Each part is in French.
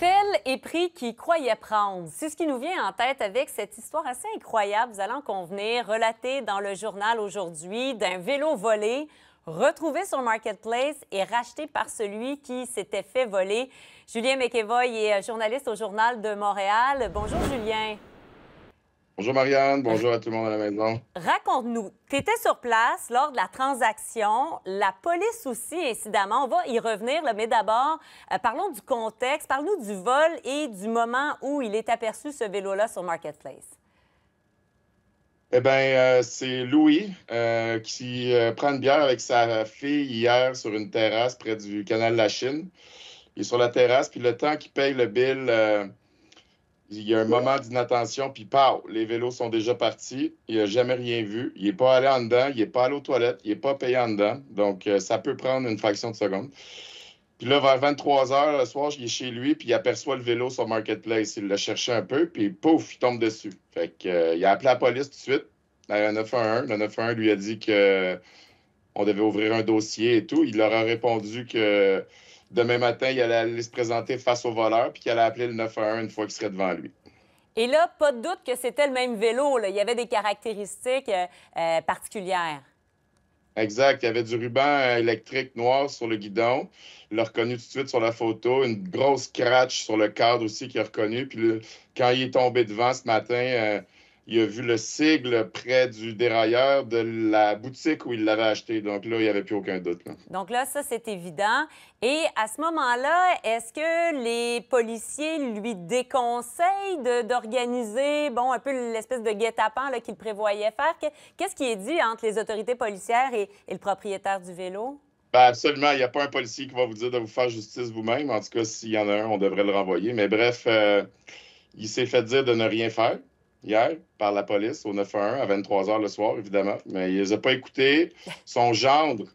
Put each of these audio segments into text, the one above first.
Tel est pris qui croyait prendre. C'est ce qui nous vient en tête avec cette histoire assez incroyable, vous allez en convenir, relatée dans le journal aujourd'hui d'un vélo volé retrouvé sur Marketplace et racheté par celui qui s'était fait voler. Julien McEvoy est euh, journaliste au Journal de Montréal. Bonjour Julien. Bonjour Marianne, bonjour à tout le monde à la maison. Raconte-nous, tu étais sur place lors de la transaction, la police aussi, incidemment, on va y revenir, mais d'abord, euh, parlons du contexte, parle-nous du vol et du moment où il est aperçu ce vélo-là sur Marketplace. Eh bien, euh, c'est Louis euh, qui prend une bière avec sa fille hier sur une terrasse près du canal de la Chine. Il est sur la terrasse, puis le temps qu'il paye le bill il y a un moment d'inattention, puis pao les vélos sont déjà partis. Il n'a jamais rien vu. Il n'est pas allé en dedans. Il n'est pas allé aux toilettes. Il n'est pas payé en dedans. Donc, euh, ça peut prendre une fraction de seconde. Puis là, vers 23 heures le soir, il est chez lui, puis il aperçoit le vélo sur Marketplace. Il le cherché un peu, puis pouf, il tombe dessus. Fait que, euh, il a appelé la police tout de suite, 911. Le 911 lui a dit que euh, on devait ouvrir un dossier et tout. Il leur a répondu que demain matin, il allait se présenter face au voleur puis qu'il allait appeler le 911 une fois qu'il serait devant lui. Et là, pas de doute que c'était le même vélo. Il y avait des caractéristiques euh, euh, particulières. Exact. Il y avait du ruban euh, électrique noir sur le guidon. Il l'a reconnu tout de suite sur la photo. Une grosse scratch sur le cadre aussi qu'il a reconnu. Puis quand il est tombé devant ce matin, il a vu le sigle près du dérailleur de la boutique où il l'avait acheté. Donc là, il n'y avait plus aucun doute. Donc là, ça, c'est évident. Et à ce moment-là, est-ce que les policiers lui déconseillent d'organiser, bon, un peu l'espèce de guet-apens qu'il prévoyait faire? Qu'est-ce qui est dit entre les autorités policières et, le propriétaire du vélo? Ben absolument, il n'y a pas un policier qui va vous dire de vous faire justice vous-même. En tout cas, s'il y en a un, on devrait le renvoyer. Mais bref, euh, il s'est fait dire de ne rien faire hier par la police au 911 à 23 h le soir, évidemment, mais il les a pas écoutés. Son gendre,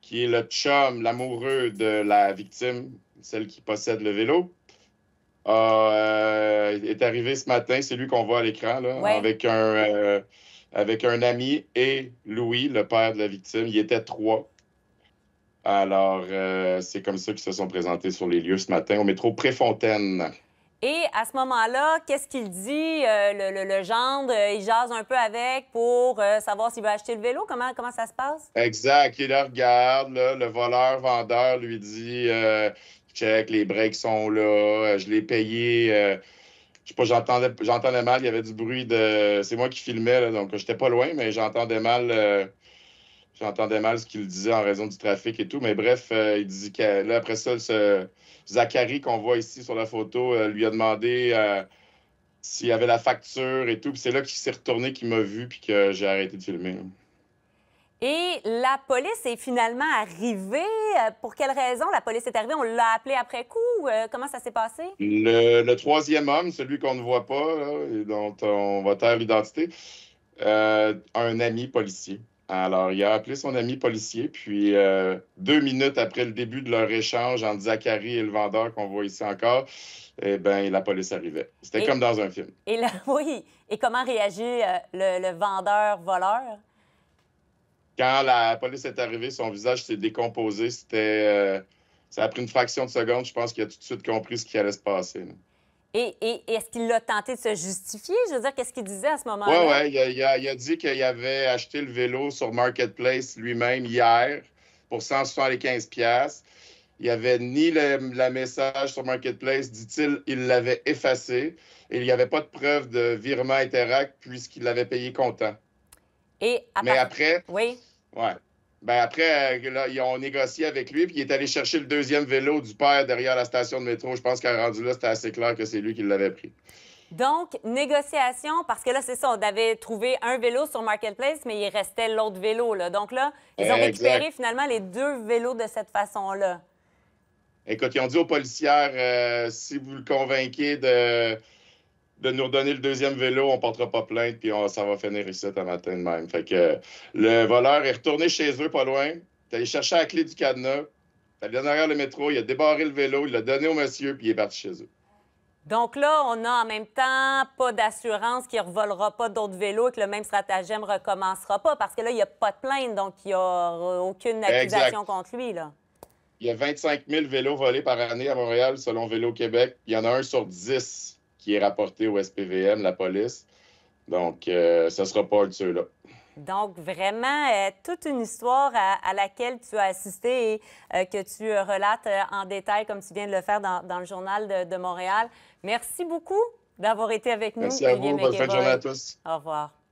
qui est le chum, l'amoureux de la victime, celle qui possède le vélo, euh, est arrivé ce matin. C'est lui qu'on voit à l'écran, là, avec, un, euh, avec un ami et Louis, le père de la victime. Il était trois. Alors, euh, c'est comme ça qu'ils se sont présentés sur les lieux ce matin au métro Préfontaine. Et à ce moment-là, qu'est-ce qu'il dit, euh, le, le, gendre? Euh, il jase un peu avec pour euh, savoir s'il veut acheter le vélo. Comment, comment ça se passe? Exact. Il le regarde. le voleur-vendeur lui dit Check, les breaks sont là. Je l'ai payé. je sais pas, j'entendais mal. Il y avait du bruit de. C'est moi qui filmais, là, donc j'étais pas loin, mais j'entendais mal J'entendais mal ce qu'il disait en raison du trafic et tout, mais bref, euh, il dit que là, après ça, ce Zachary qu'on voit ici sur la photo euh, lui a demandé euh, s'il y avait la facture et tout. Puis c'est là qu'il s'est retourné, qu'il m'a vu, puis que j'ai arrêté de filmer. Et la police est finalement arrivée. Pour quelle raison la police est arrivée? On l'a appelé après coup? Comment ça s'est passé? Le, troisième homme, celui qu'on ne voit pas, et dont on va taire l'identité, un ami policier. Alors, il a appelé son ami policier, puis euh, deux minutes après le début de leur échange entre Zachary et le vendeur qu'on voit ici encore, eh bien, la police arrivait. C'était comme dans un film. Et oui. Et comment réagit euh, le, vendeur-voleur? Quand la police est arrivée, son visage s'est décomposé. C'était, euh, ça a pris une fraction de seconde. Je pense qu'il a tout de suite compris ce qui allait se passer. Et, est-ce qu'il a tenté de se justifier? Je veux dire, qu'est-ce qu'il disait à ce moment-là? Oui, oui, il, a, dit qu'il avait acheté le vélo sur Marketplace lui-même hier pour 175 pièces. Il n'y avait ni le, la message sur Marketplace, dit-il, il l'avait effacé. Et il n'y avait pas de preuve de virement Interact puisqu'il l'avait payé comptant. Et Mais après, oui. Ouais. Ben après, euh, là, ils ont négocié avec lui, puis il est allé chercher le deuxième vélo du père derrière la station de métro. Je pense qu'à rendu là, c'était assez clair que c'est lui qui l'avait pris. Donc, négociation, parce que là, c'est ça, on avait trouvé un vélo sur Marketplace, mais il restait l'autre vélo. Là. Donc là, ils ont récupéré finalement les deux vélos de cette façon-là. Écoute, ils ont dit aux policières, euh, si vous le convainquez de de nous redonner le deuxième vélo, on portera pas plainte, puis ça va finir ici cette matin de même. Fait que le voleur est retourné chez eux pas loin, il allé chercher la clé du cadenas, il est allé derrière le métro, il a débarré le vélo, il l'a donné au monsieur, puis il est parti chez eux. Donc là, on a en même temps pas d'assurance qu'il ne revolera pas d'autres vélos et que le même stratagème recommencera pas parce que là, il n'y a pas de plainte, donc il n'y a aucune accusation contre lui. Là. Il y a 25 000 vélos volés par année à Montréal selon Vélo Québec. Il y en a un sur 10 qui est rapporté au SPVM, la police. Donc, euh, ce ne sera pas le là Donc, vraiment, euh, toute une histoire à, laquelle tu as assisté et euh, que tu relates en détail, comme tu viens de le faire dans, le Journal de, Montréal. Merci beaucoup d'avoir été avec nous. Merci à vous. Bonne fin de journée à tous. Au revoir.